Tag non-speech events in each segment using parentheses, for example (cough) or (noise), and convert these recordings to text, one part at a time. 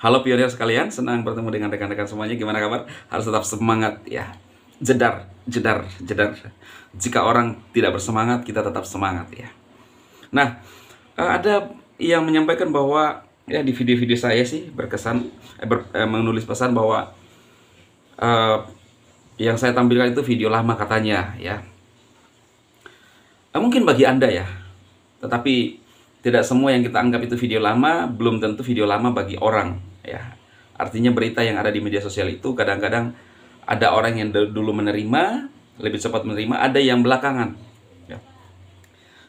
Halo pionir sekalian, senang bertemu dengan rekan-rekan semuanya. Gimana kabar? Harus tetap semangat ya. Jedar, jedar, jedar. Jika orang tidak bersemangat, kita tetap semangat ya. Nah, eh, ada yang menyampaikan bahwa ya di video-video saya sih berkesan eh, ber, eh, menulis pesan bahwa eh, yang saya tampilkan itu video lama katanya ya. Eh, mungkin bagi Anda ya. Tetapi tidak semua yang kita anggap itu video lama belum tentu video lama bagi orang ya artinya berita yang ada di media sosial itu kadang-kadang ada orang yang dulu menerima lebih cepat menerima ada yang belakangan ya.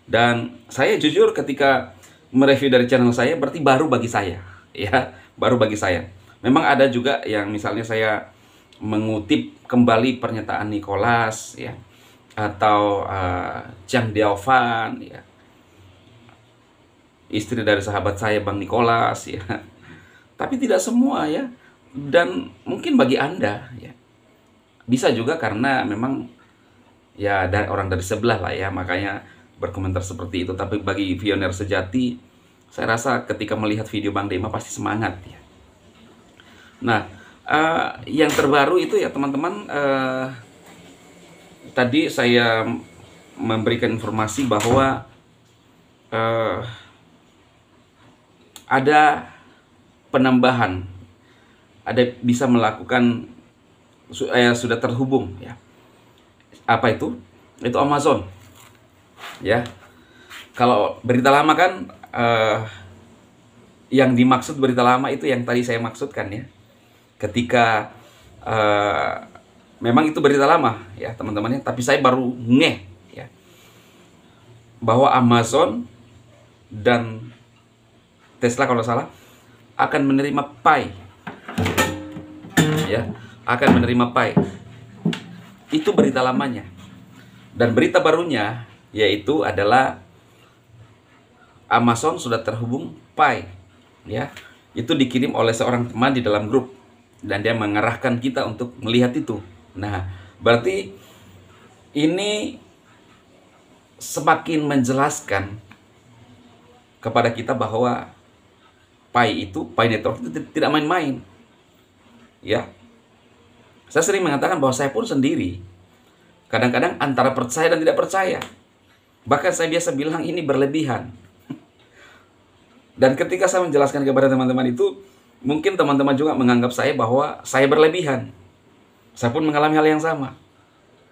dan saya jujur ketika mereview dari channel saya berarti baru bagi saya (laughs) ya baru bagi saya memang ada juga yang misalnya saya mengutip kembali pernyataan Nicholas ya atau uh, Chang Diaofan ya istri dari sahabat saya Bang Nicholas (laughs) ya tapi tidak semua ya. Dan mungkin bagi Anda ya. Bisa juga karena memang ya dari orang dari sebelah lah ya, makanya berkomentar seperti itu. Tapi bagi pioner sejati, saya rasa ketika melihat video Bang Dema pasti semangat ya. Nah, uh, yang terbaru itu ya teman-teman uh, tadi saya memberikan informasi bahwa uh, ada penambahan ada bisa melakukan eh, sudah terhubung ya apa itu itu Amazon ya kalau berita lama kan eh, yang dimaksud berita lama itu yang tadi saya maksudkan ya ketika eh, memang itu berita lama ya teman-temannya tapi saya baru nge ya bahwa Amazon dan Tesla kalau salah akan menerima pi ya akan menerima pi itu berita lamanya dan berita barunya yaitu adalah Amazon sudah terhubung Pi ya itu dikirim oleh seorang teman di dalam grup dan dia mengarahkan kita untuk melihat itu nah berarti ini semakin menjelaskan kepada kita bahwa Pi itu, Pi Network itu tidak main-main. Ya. Saya sering mengatakan bahwa saya pun sendiri kadang-kadang antara percaya dan tidak percaya. Bahkan saya biasa bilang ini berlebihan. (laughs) Dan ketika saya menjelaskan kepada teman-teman itu, mungkin teman-teman juga menganggap saya bahwa saya berlebihan. Saya pun mengalami hal yang sama.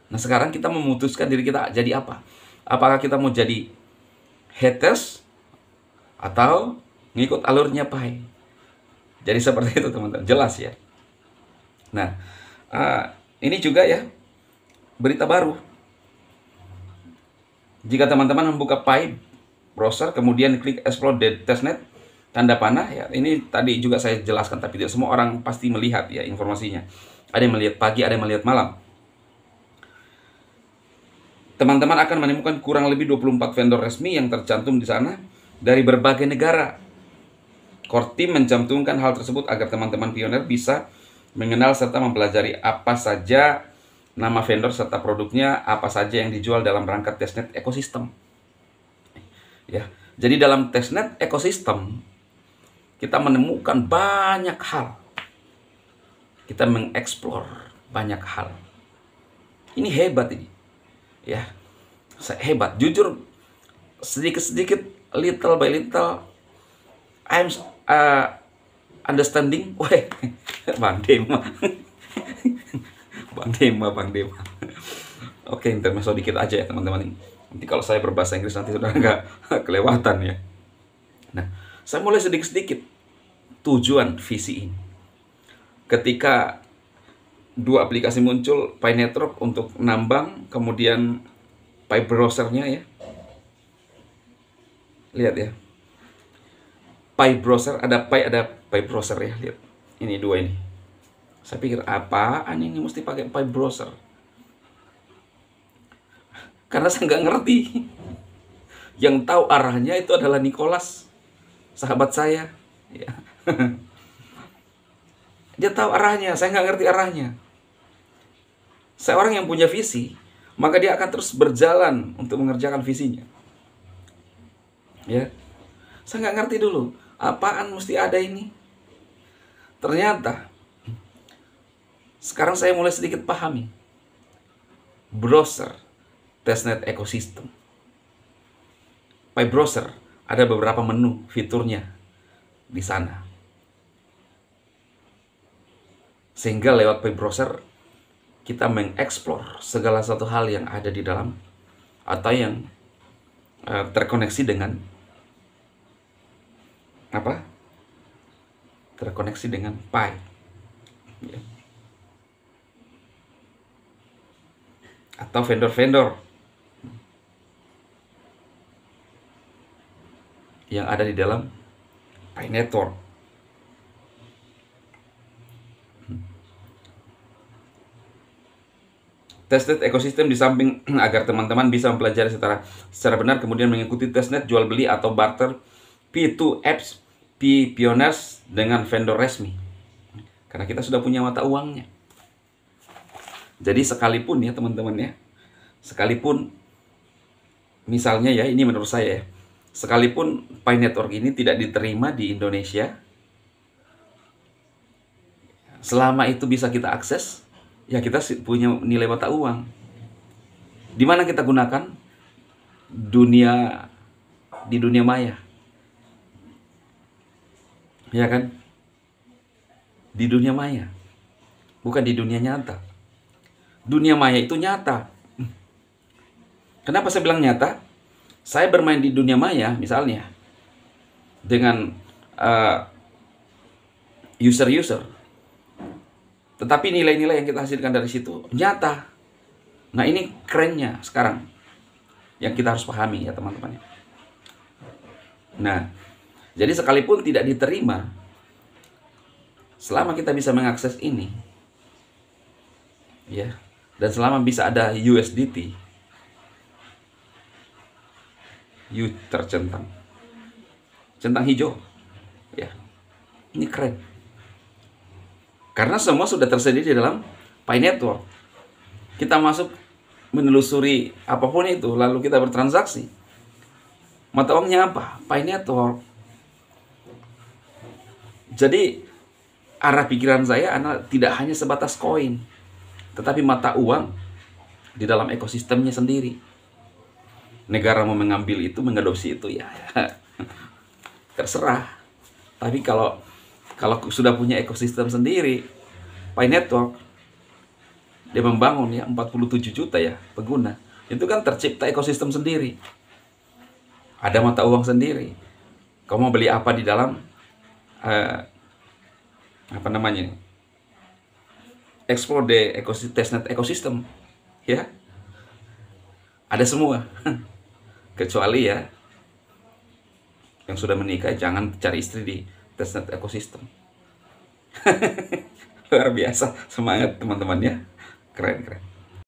Nah sekarang kita memutuskan diri kita jadi apa? Apakah kita mau jadi haters atau ngikut alurnya pai. Jadi seperti itu teman-teman, jelas ya. Nah, uh, ini juga ya berita baru. Jika teman-teman membuka pai browser kemudian klik explore the testnet tanda panah ya ini tadi juga saya jelaskan tapi tidak semua orang pasti melihat ya informasinya. Ada yang melihat pagi, ada yang melihat malam teman-teman akan menemukan kurang lebih 24 vendor resmi yang tercantum di sana dari berbagai negara. Korti mencantumkan hal tersebut agar teman-teman pioner bisa mengenal serta mempelajari apa saja nama vendor serta produknya, apa saja yang dijual dalam rangka testnet ekosistem. Ya, jadi dalam testnet ekosistem kita menemukan banyak hal. Kita mengeksplor banyak hal. Ini hebat ini. Ya. Hebat. Jujur sedikit-sedikit little by little I'm uh, understanding, weh, Bang Dema. Bang Dema, Bang Dema. Oke, intermezzo dikit aja ya teman-teman. Nanti kalau saya berbahasa Inggris nanti sudah nggak kelewatan ya. Nah, saya mulai sedikit-sedikit tujuan visi ini. Ketika dua aplikasi muncul, Pi Network untuk nambang, kemudian Pi browsernya ya. Lihat ya, Pi browser, ada Pi, ada Pi browser ya, lihat. Ini dua ini. Saya pikir apaan ini mesti pakai Pi browser. Karena saya nggak ngerti. Yang tahu arahnya itu adalah Nicholas, sahabat saya. Ya. (laughs) Dia tahu arahnya, saya nggak ngerti arahnya. Saya orang yang punya visi, maka dia akan terus berjalan untuk mengerjakan visinya. Ya, saya nggak ngerti dulu apaan mesti ada ini ternyata sekarang saya mulai sedikit pahami browser testnet ekosistem by browser ada beberapa menu fiturnya di sana sehingga lewat by browser kita mengeksplor segala satu hal yang ada di dalam atau yang eh, terkoneksi dengan apa terkoneksi dengan pi ya. atau vendor-vendor yang ada di dalam pi network Testnet ekosistem di samping (clears throat) agar teman-teman bisa mempelajari secara secara benar kemudian mengikuti testnet jual beli atau barter P2 Apps P Pioners dengan vendor resmi. Karena kita sudah punya mata uangnya. Jadi sekalipun ya teman-teman ya, sekalipun misalnya ya ini menurut saya ya, sekalipun Pi Network ini tidak diterima di Indonesia, selama itu bisa kita akses, ya kita punya nilai mata uang. Di mana kita gunakan dunia di dunia maya ya kan di dunia maya bukan di dunia nyata dunia maya itu nyata kenapa saya bilang nyata saya bermain di dunia maya misalnya dengan eh, user-user uh, tetapi nilai-nilai yang kita hasilkan dari situ nyata nah ini kerennya sekarang yang kita harus pahami ya teman-teman nah jadi sekalipun tidak diterima, selama kita bisa mengakses ini, ya, dan selama bisa ada USDT, you tercentang, centang hijau, ya, ini keren. Karena semua sudah tersedia di dalam Pi Network. Kita masuk menelusuri apapun itu, lalu kita bertransaksi. Mata uangnya apa? Pi Network jadi arah pikiran saya anak tidak hanya sebatas koin, tetapi mata uang di dalam ekosistemnya sendiri. Negara mau mengambil itu, mengadopsi itu ya, ya (laughs) terserah. Tapi kalau kalau sudah punya ekosistem sendiri, Pi Network dia membangun ya 47 juta ya pengguna. Itu kan tercipta ekosistem sendiri. Ada mata uang sendiri. Kamu mau beli apa di dalam uh, apa namanya explore the ecosystem, testnet ekosistem ya ada semua (laughs) kecuali ya yang sudah menikah jangan cari istri di testnet ekosistem (laughs) luar biasa semangat teman-teman ya keren keren